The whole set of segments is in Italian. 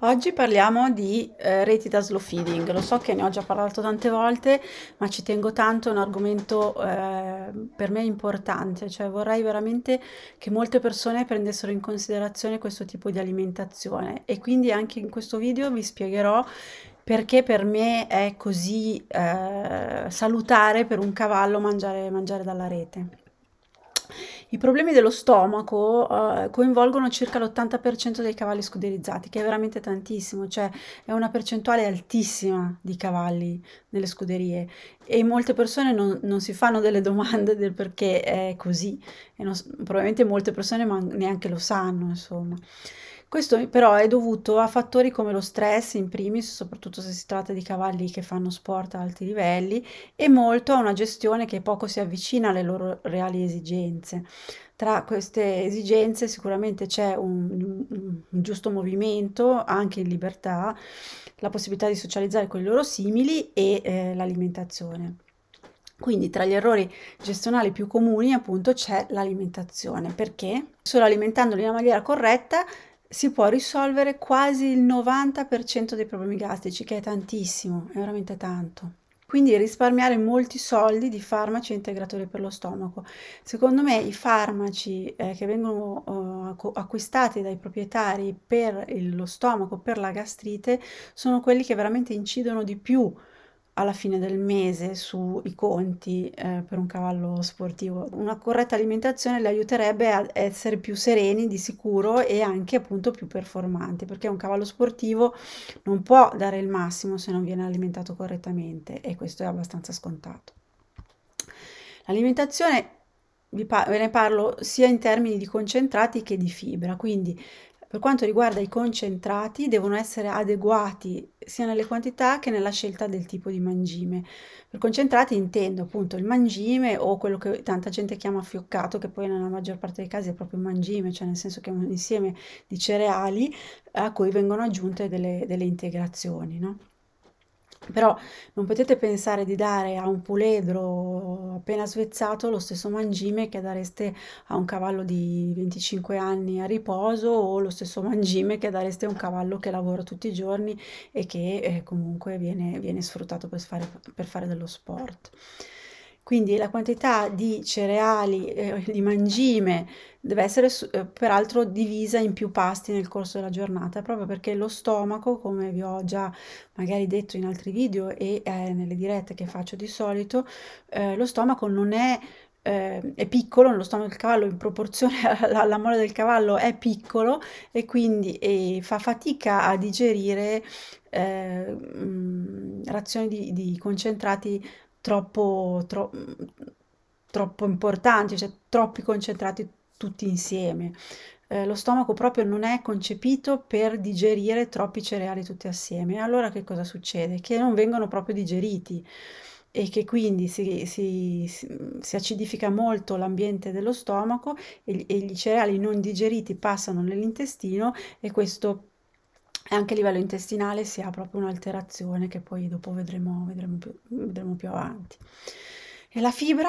Oggi parliamo di eh, reti da slow feeding, lo so che ne ho già parlato tante volte, ma ci tengo tanto, è un argomento eh, per me importante, cioè vorrei veramente che molte persone prendessero in considerazione questo tipo di alimentazione e quindi anche in questo video vi spiegherò perché per me è così eh, salutare per un cavallo mangiare, mangiare dalla rete. I problemi dello stomaco uh, coinvolgono circa l'80% dei cavalli scuderizzati, che è veramente tantissimo, cioè è una percentuale altissima di cavalli nelle scuderie e molte persone non, non si fanno delle domande del perché è così e non, probabilmente molte persone neanche lo sanno, insomma. Questo però è dovuto a fattori come lo stress, in primis, soprattutto se si tratta di cavalli che fanno sport a alti livelli, e molto a una gestione che poco si avvicina alle loro reali esigenze. Tra queste esigenze sicuramente c'è un, un, giusto movimento, anche in libertà, la possibilità di socializzare con i loro simili e eh, l'alimentazione. Quindi tra gli errori gestionali più comuni appunto c'è l'alimentazione, perché solo alimentandoli in una maniera corretta si può risolvere quasi il 90% dei problemi gastrici, che è tantissimo, è veramente tanto. Quindi risparmiare molti soldi di farmaci integratori per lo stomaco. Secondo me i farmaci eh, che vengono eh, acquistati dai proprietari per lo stomaco, per la gastrite, sono quelli che veramente incidono di più alla fine del mese sui conti eh, per un cavallo sportivo. Una corretta alimentazione le aiuterebbe a essere più sereni di sicuro e anche appunto più performanti, perché un cavallo sportivo non può dare il massimo se non viene alimentato correttamente e questo è abbastanza scontato. L'alimentazione ve ne parlo sia in termini di concentrati che di fibra, quindi per quanto riguarda i concentrati, devono essere adeguati sia nelle quantità che nella scelta del tipo di mangime. Per concentrati intendo appunto il mangime o quello che tanta gente chiama fioccato, che poi nella maggior parte dei casi è proprio un mangime, cioè nel senso che è un insieme di cereali a cui vengono aggiunte delle, delle integrazioni. No? Però non potete pensare di dare a un puledro appena svezzato lo stesso mangime che dareste a un cavallo di 25 anni a riposo o lo stesso mangime che dareste a un cavallo che lavora tutti i giorni e che eh, comunque viene, viene sfruttato per fare, per fare dello sport. Quindi la quantità di cereali, eh, di mangime, deve essere eh, peraltro divisa in più pasti nel corso della giornata, proprio perché lo stomaco, come vi ho già magari detto in altri video e eh, nelle dirette che faccio di solito, eh, lo stomaco non è eh, è piccolo, lo stomaco del cavallo in proporzione alla, alla mole del cavallo è piccolo e quindi e fa fatica a digerire eh, mh, mm, razioni di, di concentrati troppo, tro troppo importanti, cioè troppi concentrati tutti insieme. Eh, lo stomaco proprio non è concepito per digerire troppi cereali tutti assieme. Allora che cosa succede? Che non vengono proprio digeriti e che quindi si, si, si acidifica molto l'ambiente dello stomaco e, e, i cereali non digeriti passano nell'intestino e questo e anche a livello intestinale si ha proprio un'alterazione che poi dopo vedremo, vedremo, più, vedremo più avanti. E la fibra?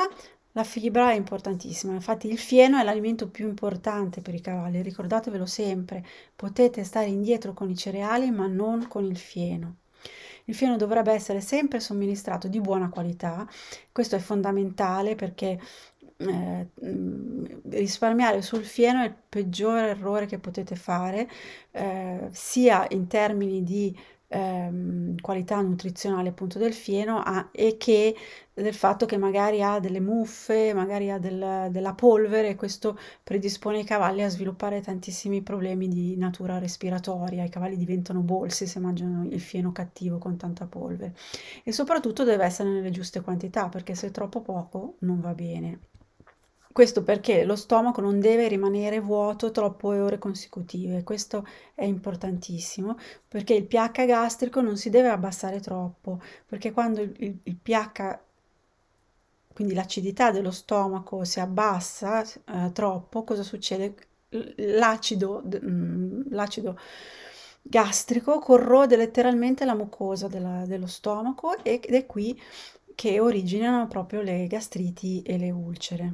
La fibra è importantissima, infatti il fieno è l'alimento più importante per i cavalli, ricordatevelo sempre, potete stare indietro con i cereali ma non con il fieno. Il fieno dovrebbe essere sempre somministrato di buona qualità, questo è fondamentale perché eh, risparmiare sul fieno è il peggiore errore che potete fare, eh, sia in termini di ehm, qualità nutrizionale appunto del fieno a, e che del fatto che magari ha delle muffe, magari ha del, della polvere e questo predispone i cavalli a sviluppare tantissimi problemi di natura respiratoria, i cavalli diventano bolsi se mangiano il fieno cattivo con tanta polvere e soprattutto deve essere nelle giuste quantità perché se è troppo poco non va bene. Questo perché lo stomaco non deve rimanere vuoto troppe ore consecutive, questo è importantissimo, perché il pH gastrico non si deve abbassare troppo, perché quando il, il pH, quindi l'acidità dello stomaco si abbassa eh, troppo, cosa succede? L'acido, mm, l'acido gastrico corrode letteralmente la mucosa della, dello stomaco ed è qui che originano proprio le gastriti e le ulcere.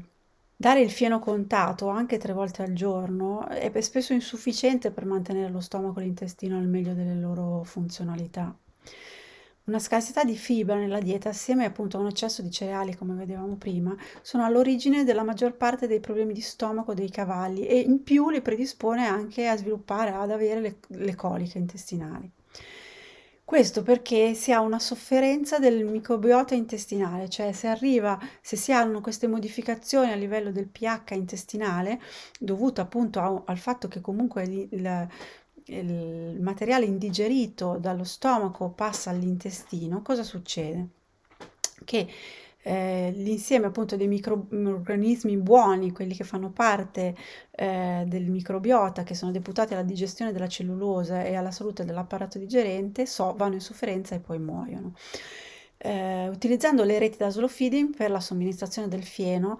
Dare il fieno contato anche tre volte al giorno è spesso insufficiente per mantenere lo stomaco e l'intestino al meglio delle loro funzionalità. Una scarsità di fibra nella dieta, assieme appunto a un eccesso di cereali, come vedevamo prima, sono all'origine della maggior parte dei problemi di stomaco dei cavalli e in più li predispone anche a sviluppare, ad avere le, le coliche intestinali. Questo perché si ha una sofferenza del microbiota intestinale, cioè se arriva, se si hanno queste modificazioni a livello del pH intestinale, dovute appunto a, al fatto che comunque il, il il materiale indigerito dallo stomaco passa all'intestino, cosa succede? Che eh, l'insieme appunto dei microorganismi buoni, quelli che fanno parte eh, del microbiota, che sono deputati alla digestione della cellulosa e alla salute dell'apparato digerente, so, vanno in sofferenza e poi muoiono. Eh, utilizzando le reti da slow feeding per la somministrazione del fieno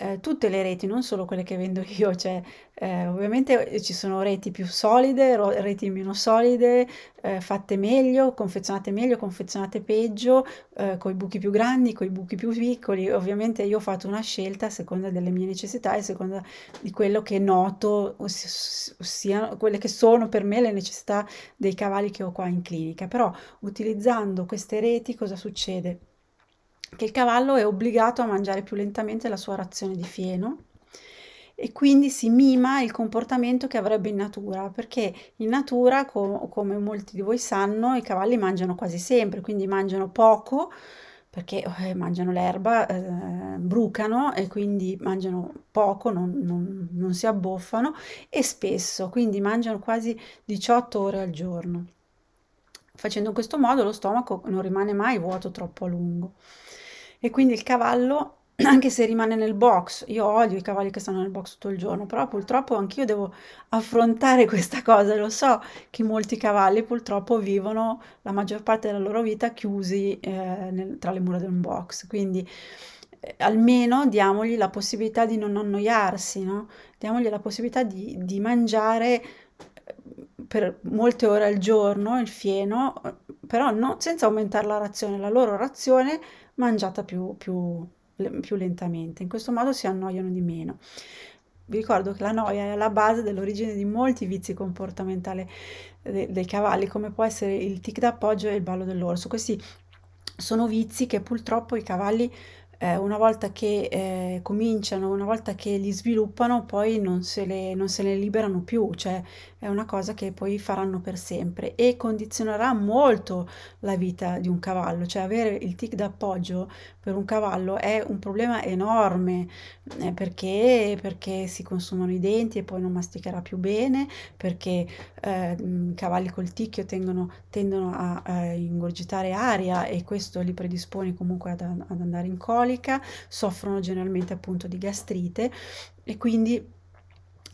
eh, tutte le reti, non solo quelle che vendo io, cioè eh, ovviamente eh, ci sono reti più solide, reti meno solide, eh, fatte meglio, confezionate meglio, confezionate peggio, eh, con i buchi più grandi, con i buchi più piccoli. Ovviamente io ho fatto una scelta a seconda delle mie necessità e a seconda di quello che noto, oss ossia quelle che sono per me le necessità dei cavalli che ho qua in clinica. Però utilizzando queste reti cosa succede? che il cavallo è obbligato a mangiare più lentamente la sua razione di fieno e quindi si mima il comportamento che avrebbe in natura, perché in natura, com come molti di voi sanno, i cavalli mangiano quasi sempre, quindi mangiano poco perché eh, mangiano l'erba, eh, brucano e quindi mangiano poco, non, non, non si abboffano e spesso, quindi mangiano quasi 18 ore al giorno facendo in questo modo lo stomaco non rimane mai vuoto troppo a lungo. E quindi il cavallo anche se rimane nel box, io odio i cavalli che stanno nel box tutto il giorno, però purtroppo anch'io devo affrontare questa cosa, lo so che molti cavalli purtroppo vivono la maggior parte della loro vita chiusi eh, nel, tra le mura di un box, quindi eh, almeno diamogli la possibilità di non annoiarsi, no? diamogli la possibilità di, di mangiare per molte ore al giorno il fieno, però no, senza aumentare la razione, la loro razione mangiata più, più, più lentamente. In questo modo si annoiano di meno. Vi ricordo che la noia è alla base dell'origine di molti vizi comportamentali dei, dei cavalli, come può essere il tic d'appoggio e il ballo dell'orso. Questi sono vizi che purtroppo i cavalli eh, una volta che eh, cominciano, una volta che li sviluppano, poi non se, le, non se ne liberano più, cioè è una cosa che poi faranno per sempre e condizionerà molto la vita di un cavallo, cioè avere il tic d'appoggio per un cavallo è un problema enorme eh, perché? perché si consumano i denti e poi non masticherà più bene, perché eh, i cavalli col ticchio tendono, tendono a, a, ingorgitare aria e questo li predispone comunque ad, ad andare in colica, soffrono generalmente appunto di gastrite e quindi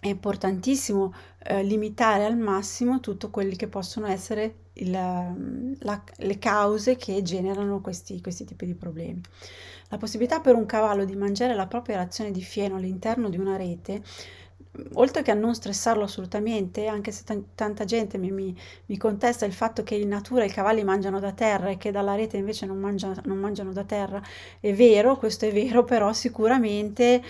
è importantissimo eh, limitare al massimo tutto quelli che possono essere il, mm, la, le cause che generano questi, questi, tipi di problemi. La possibilità per un cavallo di mangiare la propria razione di fieno all'interno di una rete oltre che a non stressarlo assolutamente, anche se t- tanta gente mi, mi, mi, contesta il fatto che in natura i cavalli mangiano da terra e che dalla rete invece non, mangia, non mangiano da terra, è vero, questo è vero, però sicuramente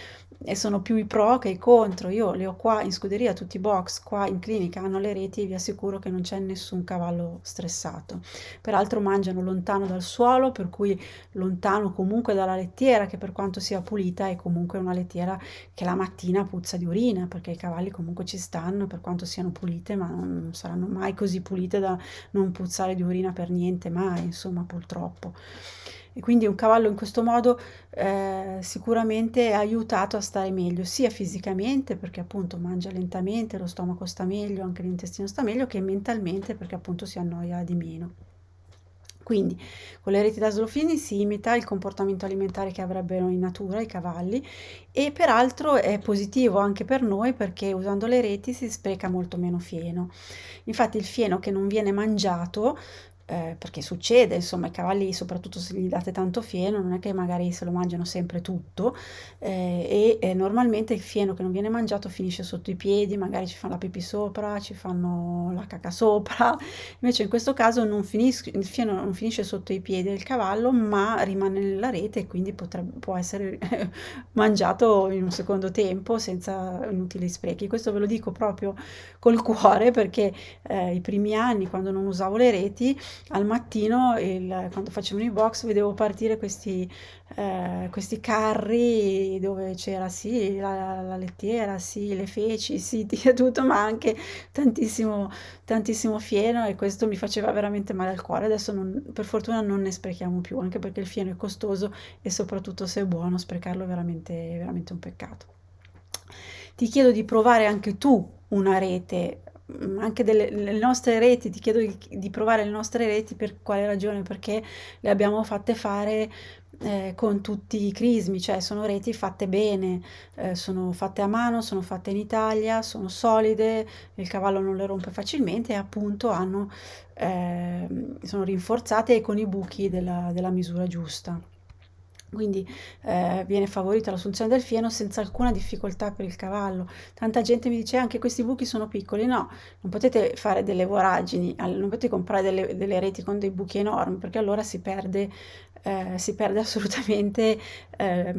sono più i pro che i contro. Io le ho qua in scuderia, tutti i box qua in clinica hanno le reti e vi assicuro che non c'è nessun cavallo stressato. Peraltro mangiano lontano dal suolo, per cui lontano comunque dalla lettiera, che per quanto sia pulita è comunque una lettiera che la mattina puzza di urina perché i cavalli comunque ci stanno per quanto siano pulite, ma non saranno mai così pulite da non puzzare di urina per niente, mai, insomma, purtroppo. E quindi un cavallo in questo modo eh, sicuramente è aiutato a stare meglio, sia fisicamente perché appunto mangia lentamente, lo stomaco sta meglio, anche l'intestino sta meglio, che mentalmente perché appunto si annoia di meno. Quindi con le reti da slofini si imita il comportamento alimentare che avrebbero in natura i cavalli e peraltro è positivo anche per noi perché usando le reti si spreca molto meno fieno. Infatti il fieno che non viene mangiato eh, perché succede, insomma, i cavalli, soprattutto se gli date tanto fieno, non è che magari se lo mangiano sempre tutto, eh, e eh, normalmente il fieno che non viene mangiato finisce sotto i piedi, magari ci fanno la pipì sopra, ci fanno la caca sopra, invece in questo caso non finis- il fieno non finisce sotto i piedi del cavallo, ma rimane nella rete e quindi potrebbe, può essere mangiato in un secondo tempo senza inutili sprechi. Questo ve lo dico proprio col cuore perché eh, i primi anni, quando non usavo le reti, al mattino, il, quando facevano i box, vedevo partire questi, eh, questi carri dove c'era sì la, la, lettiera, sì le feci, sì tutto, ma anche tantissimo, tantissimo fieno e questo mi faceva veramente male al cuore. Adesso non, per fortuna non ne sprechiamo più, anche perché il fieno è costoso e soprattutto se è buono sprecarlo è veramente, veramente un peccato. Ti chiedo di provare anche tu una rete Mm, anche delle le nostre reti, ti chiedo di, di, provare le nostre reti per quale ragione? Perché le abbiamo fatte fare eh, con tutti i crismi, cioè sono reti fatte bene, eh, sono fatte a mano, sono fatte in Italia, sono solide, il cavallo non le rompe facilmente e appunto hanno, eh, sono rinforzate con i buchi della, della misura giusta. Quindi eh, viene favorita l'assunzione del fieno senza alcuna difficoltà per il cavallo. Tanta gente mi dice eh, anche questi buchi sono piccoli. No, non potete fare delle voragini, non potete comprare delle, delle reti con dei buchi enormi perché allora si perde, eh, si perde assolutamente eh,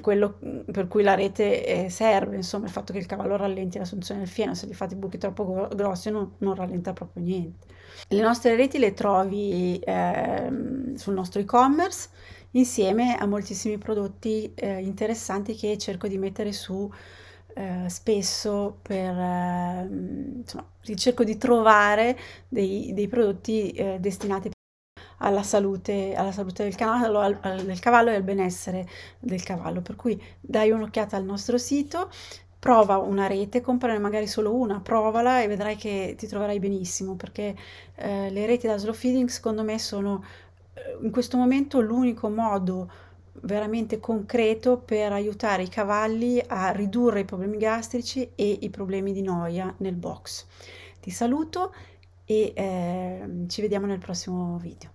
quello per cui la rete eh, serve. Insomma, il fatto che il cavallo rallenti l'assunzione del fieno, se gli fate i buchi troppo grossi non, non rallenta proprio niente. Le nostre reti le trovi ehm, sul nostro e-commerce insieme a moltissimi prodotti eh, interessanti che cerco di mettere su eh, spesso per eh, insomma, cerco di trovare dei, dei prodotti eh, destinati alla salute, alla salute del, canalo, al, al, del cavallo e al benessere del cavallo. Per cui dai un'occhiata al nostro sito, prova una rete, comprane magari solo una, provala e vedrai che ti troverai benissimo perché eh, le reti da slow feeding secondo me sono eh, in questo momento l'unico modo veramente concreto per aiutare i cavalli a ridurre i problemi gastrici e i problemi di noia nel box. Ti saluto e eh, ci vediamo nel prossimo video.